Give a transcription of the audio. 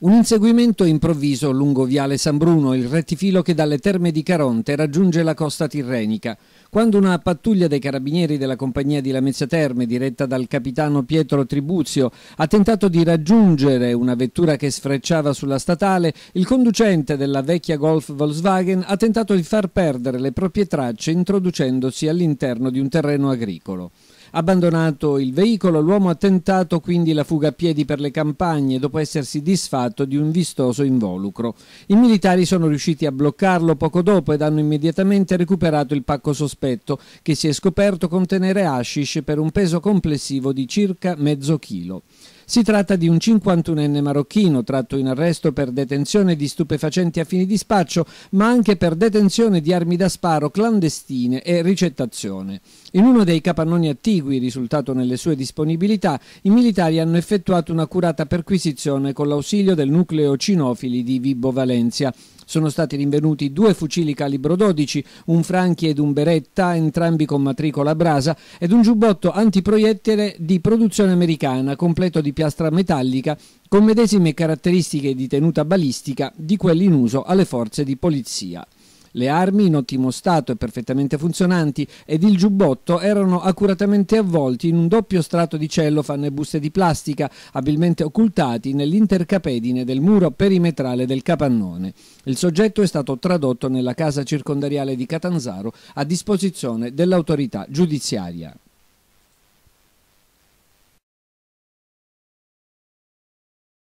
Un inseguimento improvviso lungo Viale San Bruno, il rettifilo che dalle terme di Caronte raggiunge la costa tirrenica, quando una pattuglia dei carabinieri della compagnia di Lamezia Terme, diretta dal capitano Pietro Tribuzio, ha tentato di raggiungere una vettura che sfrecciava sulla statale, il conducente della vecchia Golf Volkswagen ha tentato di far perdere le proprie tracce introducendosi all'interno di un terreno agricolo. Abbandonato il veicolo, l'uomo ha tentato quindi la fuga a piedi per le campagne dopo essersi disfatto di un vistoso involucro. I militari sono riusciti a bloccarlo poco dopo ed hanno immediatamente recuperato il pacco sospetto che si è scoperto contenere hashish per un peso complessivo di circa mezzo chilo. Si tratta di un 51enne marocchino tratto in arresto per detenzione di stupefacenti a fini di spaccio, ma anche per detenzione di armi da sparo clandestine e ricettazione. In uno dei capannoni attigui, risultato nelle sue disponibilità, i militari hanno effettuato un'accurata perquisizione con l'ausilio del nucleo cinofili di Vibo Valencia. Sono stati rinvenuti due fucili calibro 12, un Franchi ed un Beretta, entrambi con matricola brasa, ed un giubbotto antiproiettile di produzione americana, completo di piastra metallica con medesime caratteristiche di tenuta balistica di quelli in uso alle forze di polizia. Le armi in ottimo stato e perfettamente funzionanti ed il giubbotto erano accuratamente avvolti in un doppio strato di cellofan e buste di plastica abilmente occultati nell'intercapedine del muro perimetrale del capannone. Il soggetto è stato tradotto nella casa circondariale di Catanzaro a disposizione dell'autorità giudiziaria.